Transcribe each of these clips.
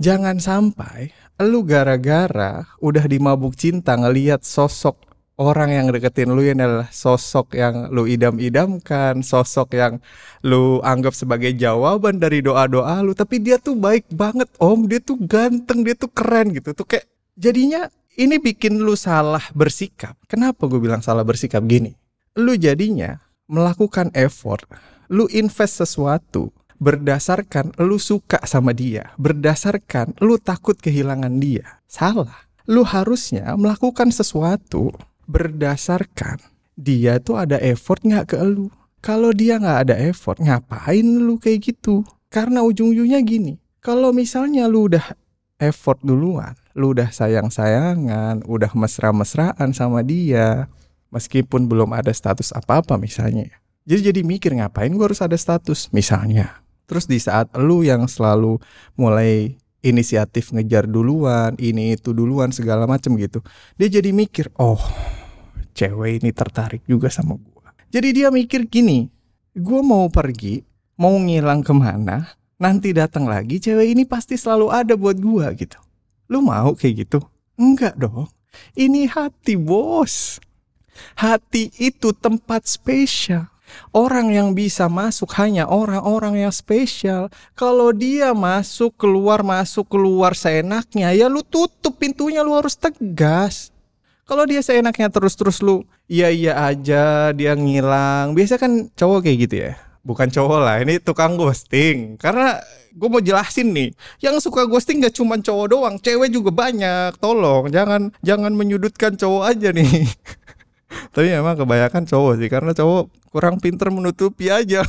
Jangan sampai lu gara-gara udah di mabuk cinta ngelihat sosok orang yang deketin lu yang adalah sosok yang lu idam-idamkan, sosok yang lu anggap sebagai jawaban dari doa-doa lu, tapi dia tuh baik banget, Om, dia tuh ganteng, dia tuh keren gitu. Tuh kayak jadinya ini bikin lu salah bersikap. Kenapa gue bilang salah bersikap gini? Lu jadinya melakukan effort, lu invest sesuatu berdasarkan lu suka sama dia, berdasarkan lu takut kehilangan dia. Salah. Lu harusnya melakukan sesuatu berdasarkan dia tuh ada effort nggak ke lu. Kalau dia nggak ada effort, ngapain lu kayak gitu? Karena ujung-ujungnya gini, kalau misalnya lu udah effort duluan, lu udah sayang-sayangan, udah mesra-mesraan sama dia, meskipun belum ada status apa-apa misalnya. Ya. Jadi jadi mikir ngapain gua harus ada status misalnya. Terus di saat lu yang selalu mulai inisiatif ngejar duluan, ini itu duluan segala macem gitu. Dia jadi mikir, oh cewek ini tertarik juga sama gua. Jadi dia mikir gini, gua mau pergi, mau ngilang kemana, nanti datang lagi cewek ini pasti selalu ada buat gua gitu. Lu mau kayak gitu? Enggak dong. Ini hati bos. Hati itu tempat spesial. Orang yang bisa masuk hanya orang-orang yang spesial. Kalau dia masuk keluar masuk keluar seenaknya, ya lu tutup pintunya lu harus tegas. Kalau dia seenaknya terus-terus lu iya iya aja dia ngilang. Biasa kan cowok kayak gitu ya. Bukan cowok lah, ini tukang ghosting. Karena gue mau jelasin nih, yang suka ghosting gak cuma cowok doang, cewek juga banyak. Tolong jangan jangan menyudutkan cowok aja nih. Tapi memang kebanyakan cowok sih karena cowok kurang pinter menutupi aja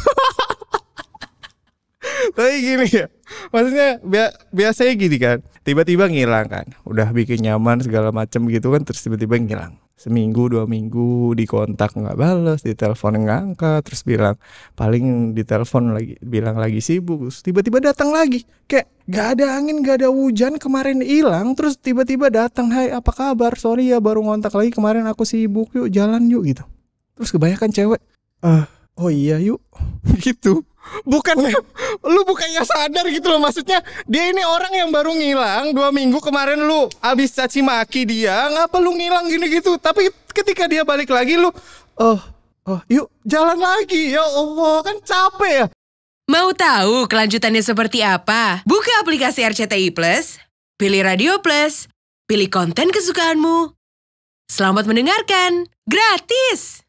tapi gini ya maksudnya biasanya gini kan tiba-tiba ngilang kan udah bikin nyaman segala macam gitu kan terus tiba-tiba ngilang seminggu dua minggu di kontak nggak balas di telepon nggak angkat terus bilang paling di telepon lagi bilang lagi sibuk terus tiba-tiba datang lagi kayak nggak ada angin nggak ada hujan kemarin hilang terus tiba-tiba datang hai apa kabar sorry ya baru ngontak lagi kemarin aku sibuk yuk jalan yuk gitu terus kebanyakan cewek uh, oh iya yuk gitu bukan lu bukannya sadar gitu loh maksudnya dia ini orang yang baru ngilang dua minggu kemarin lu abis caci maki dia ngapa lu ngilang gini gitu tapi ketika dia balik lagi lu oh oh yuk jalan lagi ya allah kan capek ya mau tahu kelanjutannya seperti apa buka aplikasi RCTI Plus pilih Radio Plus pilih konten kesukaanmu selamat mendengarkan gratis